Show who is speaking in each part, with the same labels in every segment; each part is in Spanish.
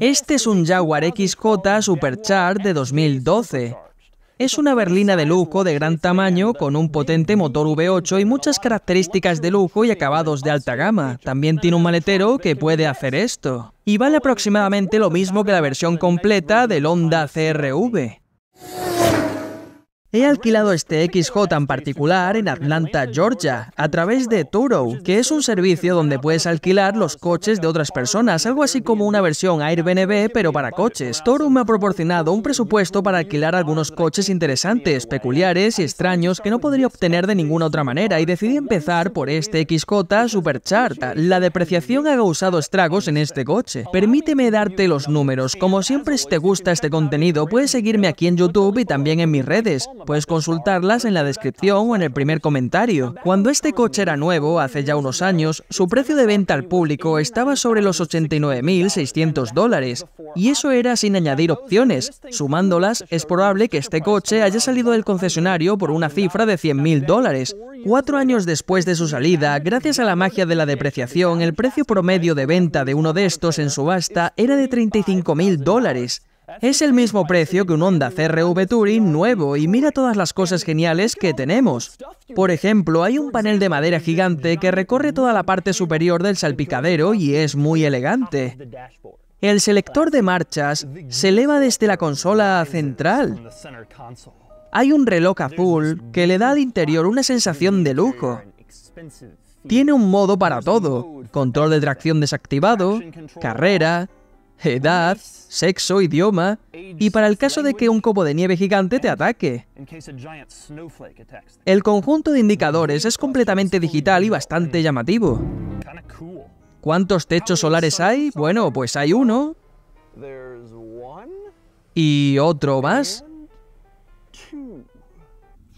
Speaker 1: Este es un Jaguar XJ Supercharged de 2012. Es una berlina de lujo de gran tamaño con un potente motor V8 y muchas características de lujo y acabados de alta gama. También tiene un maletero que puede hacer esto. Y vale aproximadamente lo mismo que la versión completa del Honda CRV. He alquilado este XJ en particular en Atlanta, Georgia, a través de Turo, que es un servicio donde puedes alquilar los coches de otras personas, algo así como una versión Airbnb pero para coches. Turo me ha proporcionado un presupuesto para alquilar algunos coches interesantes, peculiares y extraños que no podría obtener de ninguna otra manera y decidí empezar por este XJ supercharta. La depreciación ha causado estragos en este coche. Permíteme darte los números. Como siempre si te gusta este contenido, puedes seguirme aquí en YouTube y también en mis redes. Puedes consultarlas en la descripción o en el primer comentario. Cuando este coche era nuevo, hace ya unos años, su precio de venta al público estaba sobre los 89.600 dólares, y eso era sin añadir opciones. Sumándolas, es probable que este coche haya salido del concesionario por una cifra de 100.000 dólares. Cuatro años después de su salida, gracias a la magia de la depreciación, el precio promedio de venta de uno de estos en subasta era de 35.000 dólares. Es el mismo precio que un Honda CRV Touring nuevo y mira todas las cosas geniales que tenemos. Por ejemplo, hay un panel de madera gigante que recorre toda la parte superior del salpicadero y es muy elegante. El selector de marchas se eleva desde la consola central. Hay un reloj azul que le da al interior una sensación de lujo. Tiene un modo para todo, control de tracción desactivado, carrera, edad, sexo, idioma y para el caso de que un copo de nieve gigante te ataque. El conjunto de indicadores es completamente digital y bastante llamativo. ¿Cuántos techos solares hay? Bueno, pues hay uno. Y otro más.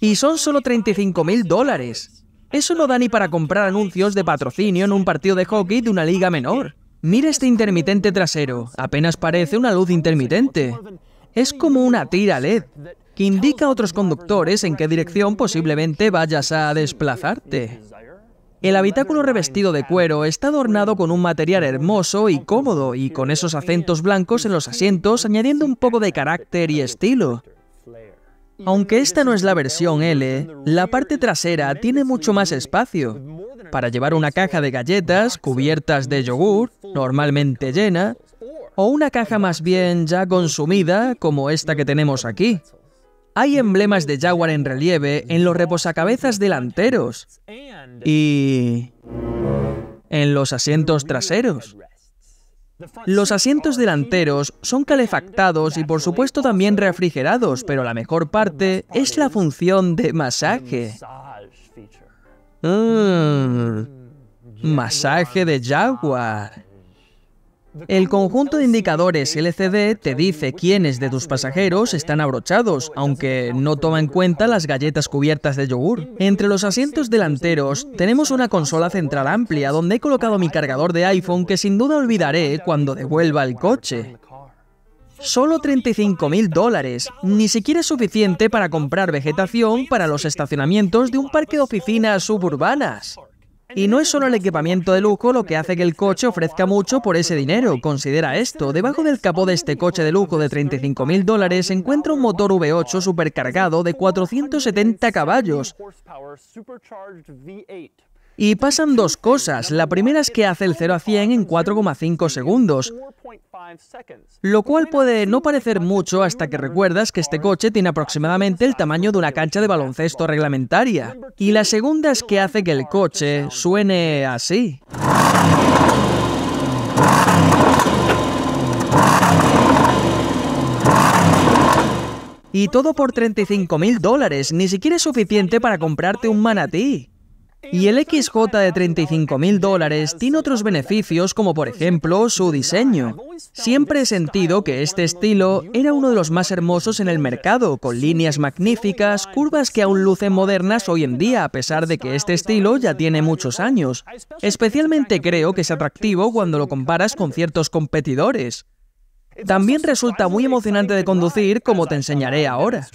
Speaker 1: Y son solo 35 mil dólares. Eso no da ni para comprar anuncios de patrocinio en un partido de hockey de una liga menor. Mira este intermitente trasero, apenas parece una luz intermitente. Es como una tira LED, que indica a otros conductores en qué dirección posiblemente vayas a desplazarte. El habitáculo revestido de cuero está adornado con un material hermoso y cómodo y con esos acentos blancos en los asientos añadiendo un poco de carácter y estilo. Aunque esta no es la versión L, la parte trasera tiene mucho más espacio para llevar una caja de galletas cubiertas de yogur normalmente llena, o una caja más bien ya consumida, como esta que tenemos aquí. Hay emblemas de Jaguar en relieve en los reposacabezas delanteros y en los asientos traseros. Los asientos delanteros son calefactados y por supuesto también refrigerados, pero la mejor parte es la función de masaje. Mm, masaje de Jaguar. El conjunto de indicadores LCD te dice quiénes de tus pasajeros están abrochados, aunque no toma en cuenta las galletas cubiertas de yogur. Entre los asientos delanteros tenemos una consola central amplia donde he colocado mi cargador de iPhone que sin duda olvidaré cuando devuelva el coche. Solo 35 mil dólares, ni siquiera es suficiente para comprar vegetación para los estacionamientos de un parque de oficinas suburbanas. Y no es solo el equipamiento de lujo lo que hace que el coche ofrezca mucho por ese dinero. Considera esto. Debajo del capó de este coche de lujo de 35 mil dólares se encuentra un motor V8 supercargado de 470 caballos. Y pasan dos cosas. La primera es que hace el 0 a 100 en 4,5 segundos, lo cual puede no parecer mucho hasta que recuerdas que este coche tiene aproximadamente el tamaño de una cancha de baloncesto reglamentaria. Y la segunda es que hace que el coche suene así. Y todo por 35 mil dólares, ni siquiera es suficiente para comprarte un manatí. Y el XJ de 35.000 dólares tiene otros beneficios como por ejemplo su diseño. Siempre he sentido que este estilo era uno de los más hermosos en el mercado, con líneas magníficas, curvas que aún lucen modernas hoy en día a pesar de que este estilo ya tiene muchos años. Especialmente creo que es atractivo cuando lo comparas con ciertos competidores. También resulta muy emocionante de conducir como te enseñaré ahora.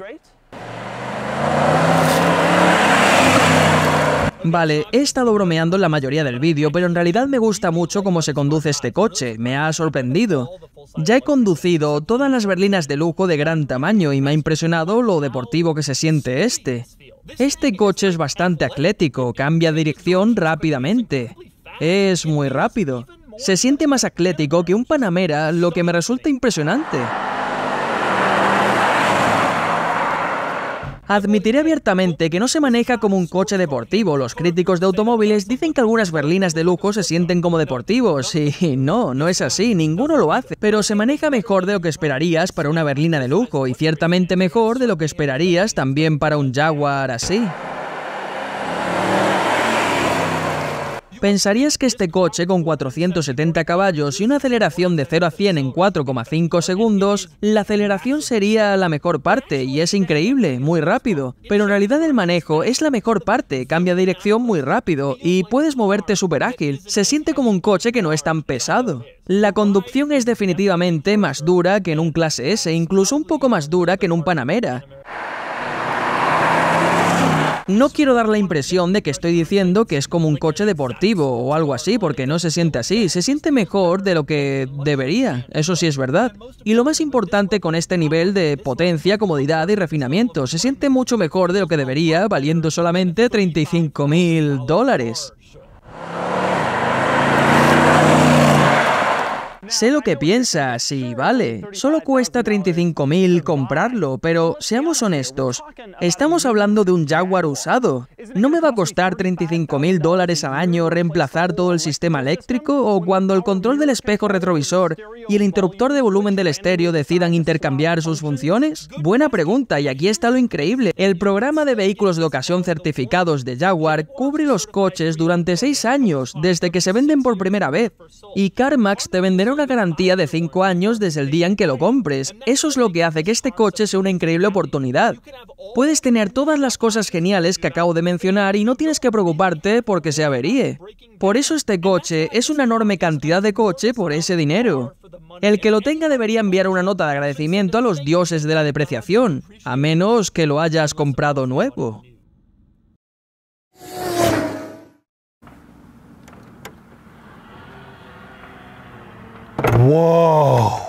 Speaker 1: Vale, he estado bromeando la mayoría del vídeo, pero en realidad me gusta mucho cómo se conduce este coche, me ha sorprendido. Ya he conducido todas las berlinas de lujo de gran tamaño y me ha impresionado lo deportivo que se siente este. Este coche es bastante atlético, cambia dirección rápidamente. Es muy rápido. Se siente más atlético que un Panamera, lo que me resulta impresionante. Admitiré abiertamente que no se maneja como un coche deportivo. Los críticos de automóviles dicen que algunas berlinas de lujo se sienten como deportivos y no, no es así, ninguno lo hace. Pero se maneja mejor de lo que esperarías para una berlina de lujo y ciertamente mejor de lo que esperarías también para un Jaguar así. Pensarías que este coche con 470 caballos y una aceleración de 0 a 100 en 4,5 segundos, la aceleración sería la mejor parte y es increíble, muy rápido. Pero en realidad el manejo es la mejor parte, cambia dirección muy rápido y puedes moverte súper ágil. Se siente como un coche que no es tan pesado. La conducción es definitivamente más dura que en un clase S, incluso un poco más dura que en un Panamera. No quiero dar la impresión de que estoy diciendo que es como un coche deportivo o algo así, porque no se siente así, se siente mejor de lo que debería, eso sí es verdad. Y lo más importante con este nivel de potencia, comodidad y refinamiento, se siente mucho mejor de lo que debería, valiendo solamente 35 mil dólares. Sé lo que piensas y vale, solo cuesta 35.000 comprarlo, pero seamos honestos, estamos hablando de un Jaguar usado. ¿No me va a costar 35.000 dólares al año reemplazar todo el sistema eléctrico o cuando el control del espejo retrovisor y el interruptor de volumen del estéreo decidan intercambiar sus funciones? Buena pregunta y aquí está lo increíble. El programa de vehículos de ocasión certificados de Jaguar cubre los coches durante 6 años desde que se venden por primera vez y CarMax te venderá una garantía de 5 años desde el día en que lo compres. Eso es lo que hace que este coche sea una increíble oportunidad. Puedes tener todas las cosas geniales que acabo de mencionar y no tienes que preocuparte porque se averíe. Por eso este coche es una enorme cantidad de coche por ese dinero. El que lo tenga debería enviar una nota de agradecimiento a los dioses de la depreciación, a menos que lo hayas comprado nuevo. Whoa.